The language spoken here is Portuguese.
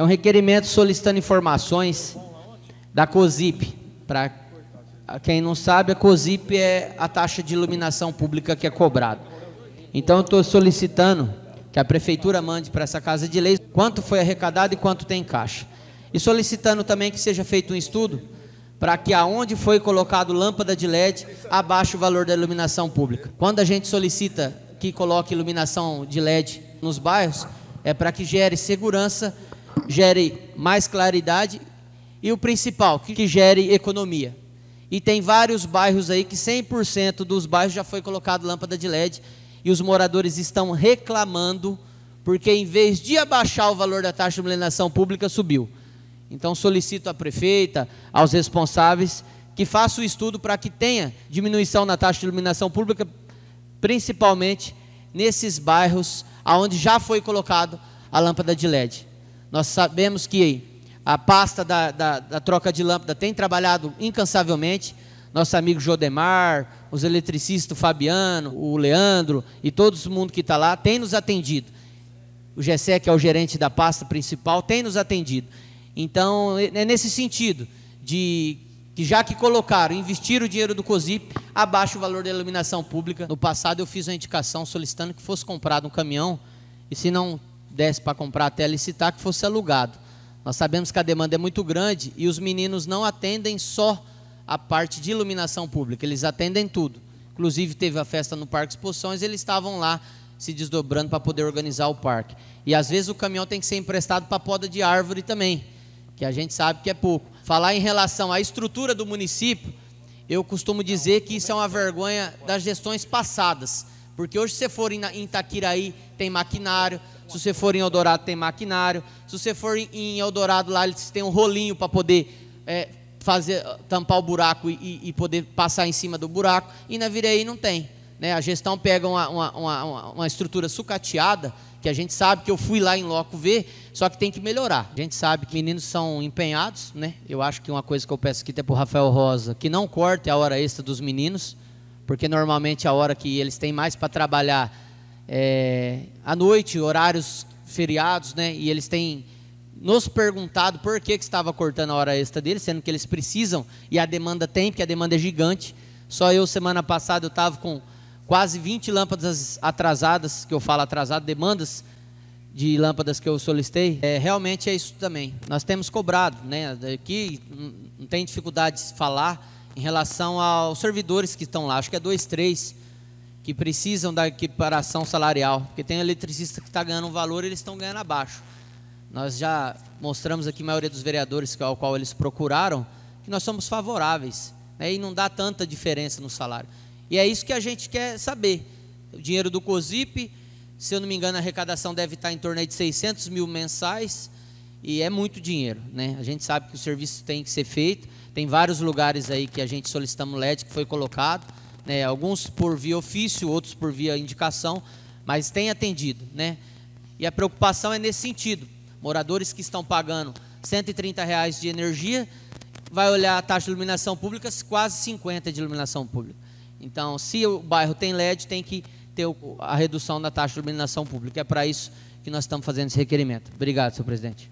É um requerimento solicitando informações da COSIP. Para quem não sabe, a COSIP é a taxa de iluminação pública que é cobrada. Então, eu estou solicitando que a prefeitura mande para essa casa de leis quanto foi arrecadado e quanto tem em caixa. E solicitando também que seja feito um estudo para que aonde foi colocado lâmpada de LED abaixe o valor da iluminação pública. Quando a gente solicita que coloque iluminação de LED nos bairros, é para que gere segurança gere mais claridade e o principal, que gere economia. E tem vários bairros aí que 100% dos bairros já foi colocado lâmpada de LED e os moradores estão reclamando porque em vez de abaixar o valor da taxa de iluminação pública, subiu. Então solicito à prefeita, aos responsáveis, que faça o estudo para que tenha diminuição na taxa de iluminação pública, principalmente nesses bairros onde já foi colocado a lâmpada de LED. Nós sabemos que a pasta da, da, da troca de lâmpada tem trabalhado incansavelmente. Nosso amigo Jodemar, os eletricistas o Fabiano, o Leandro e todo mundo que está lá tem nos atendido. O Gessé, que é o gerente da pasta principal, tem nos atendido. Então, é, é nesse sentido de que já que colocaram, investiram o dinheiro do COSIP, abaixo o valor da iluminação pública. No passado eu fiz uma indicação solicitando que fosse comprado um caminhão e se não desse para comprar até licitar, que fosse alugado. Nós sabemos que a demanda é muito grande e os meninos não atendem só a parte de iluminação pública, eles atendem tudo. Inclusive, teve a festa no Parque Exposições, eles estavam lá se desdobrando para poder organizar o parque. E às vezes o caminhão tem que ser emprestado para poda de árvore também, que a gente sabe que é pouco. Falar em relação à estrutura do município, eu costumo dizer que isso é uma vergonha das gestões passadas. Porque hoje, se você for em Itaquiraí, tem maquinário, se você for em Eldorado, tem maquinário. Se você for em Eldorado, lá eles têm um rolinho para poder é, fazer tampar o buraco e, e, poder passar em cima do buraco. E na Virei não tem. Né? A gestão pega uma, uma, uma, uma estrutura sucateada, que a gente sabe que eu fui lá em loco ver, só que tem que melhorar. A gente sabe que meninos são empenhados, né? Eu acho que uma coisa que eu peço aqui até para o Rafael Rosa, que não corte a hora extra dos meninos, porque normalmente é a hora que eles têm mais para trabalhar é, à noite, horários feriados, né? E eles têm nos perguntado por que, que estava cortando a hora extra deles, sendo que eles precisam e a demanda tem, porque a demanda é gigante. Só eu, semana passada, eu estava com quase 20 lâmpadas atrasadas, que eu falo atrasadas, demandas de lâmpadas que eu solicitei, é, realmente é isso também. Nós temos cobrado, né? Aqui não tem dificuldade de falar em relação aos servidores que estão lá. Acho que é dois, três que precisam da equiparação salarial, porque tem eletricista que está ganhando um valor e eles estão ganhando abaixo. Nós já mostramos aqui a maioria dos vereadores ao qual eles procuraram, que nós somos favoráveis, né? e não dá tanta diferença no salário. E é isso que a gente quer saber. O dinheiro do COSIP, se eu não me engano, a arrecadação deve estar tá em torno de 600 mil mensais, e é muito dinheiro. Né? A gente sabe que o serviço tem que ser feito, tem vários lugares aí que a gente solicitamos LED que foi colocado, né? alguns por via ofício, outros por via indicação, mas tem atendido. Né? E a preocupação é nesse sentido. Moradores que estão pagando 130 reais de energia, vai olhar a taxa de iluminação pública, quase 50 de iluminação pública. Então, se o bairro tem LED, tem que ter a redução da taxa de iluminação pública. É para isso que nós estamos fazendo esse requerimento. Obrigado, senhor presidente.